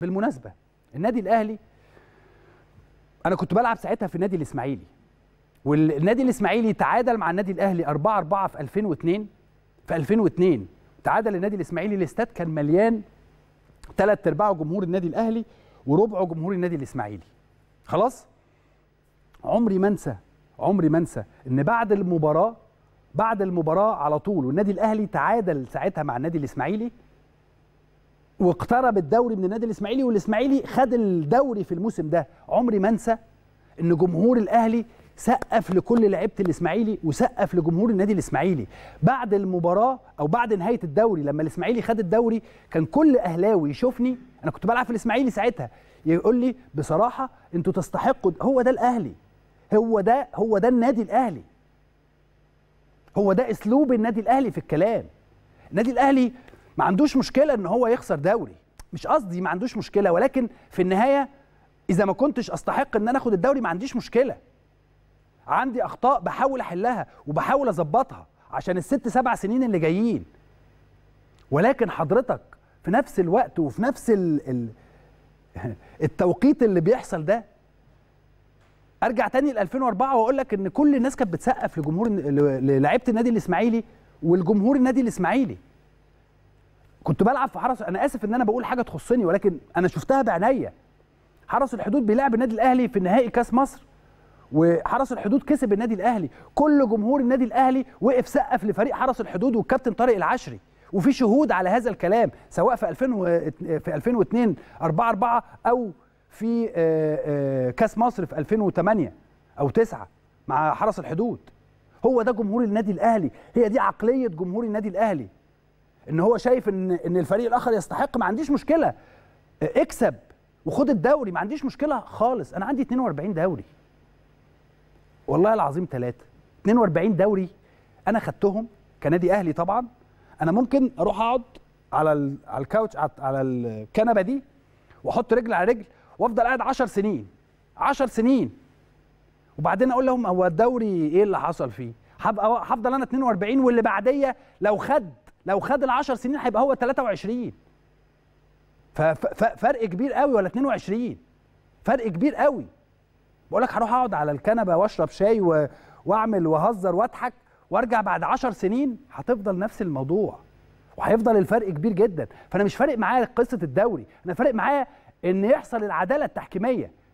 بالمناسبه النادي الاهلي انا كنت بلعب ساعتها في النادي الاسماعيلي والنادي الاسماعيلي تعادل مع النادي الاهلي 4 4 في 2002 في 2002 تعادل النادي الاسماعيلي الاستاد كان مليان ثلاث ارباعه جمهور النادي الاهلي وربعه جمهور النادي الاسماعيلي خلاص عمري ما انسى عمري ما انسى ان بعد المباراه بعد المباراه على طول والنادي الاهلي تعادل ساعتها مع النادي الاسماعيلي واقترب الدوري من النادي الاسماعيلي والاسماعيلي خد الدوري في الموسم ده عمري ما انسى ان جمهور الاهلي سقف لكل لعيبه الاسماعيلي وسقف لجمهور النادي الاسماعيلي بعد المباراه او بعد نهايه الدوري لما الاسماعيلي خد الدوري كان كل اهلاوي يشوفني انا كنت بلعب في الاسماعيلي ساعتها يقول لي بصراحه انتوا تستحقوا هو ده الاهلي هو ده هو ده النادي الاهلي هو ده اسلوب النادي الاهلي في الكلام النادي الاهلي ما عندوش مشكله ان هو يخسر دوري مش قصدي ما عندوش مشكله ولكن في النهايه اذا ما كنتش استحق ان انا اخد الدوري ما عنديش مشكله عندي اخطاء بحاول احلها وبحاول اظبطها عشان الست سبع سنين اللي جايين ولكن حضرتك في نفس الوقت وفي نفس الـ الـ التوقيت اللي بيحصل ده ارجع تاني ل 2004 واقول لك ان كل الناس كانت بتسقف لجمهور لعيبه النادي الاسماعيلي والجمهور النادي الاسماعيلي كنت بلعب في حرس انا اسف ان انا بقول حاجه تخصني ولكن انا شفتها بعينيا حرس الحدود بيلعب النادي الاهلي في نهائي كاس مصر وحرس الحدود كسب النادي الاهلي كل جمهور النادي الاهلي وقف سقف لفريق حرس الحدود والكابتن طارق العشري وفي شهود على هذا الكلام سواء في 2000 و... في 2002 4 4 او في آه، آه، كاس مصر في 2008 او 9 مع حرس الحدود هو ده جمهور النادي الاهلي هي دي عقليه جمهور النادي الاهلي ان هو شايف ان ان الفريق الاخر يستحق ما عنديش مشكله آه، اكسب وخد الدوري ما عنديش مشكله خالص انا عندي 42 دوري والله العظيم ثلاثه 42 دوري انا خدتهم كنادي اهلي طبعا انا ممكن اروح اقعد على على الكاوتش على الكنبه دي واحط رجل على رجل وافضل قاعد 10 سنين 10 سنين وبعدين اقول لهم هو الدوري ايه اللي حصل فيه هبقى هفضل انا 42 واللي بعديه لو خد لو خد ال 10 سنين هيبقى هو 23 ففرق كبير قوي ولا 22 فرق كبير قوي بقول لك هروح اقعد على الكنبه واشرب شاي واعمل واهزر واضحك وارجع بعد 10 سنين هتفضل نفس الموضوع وهيفضل الفرق كبير جدا فانا مش فارق معايا قصه الدوري انا فارق معايا ان يحصل العداله التحكيميه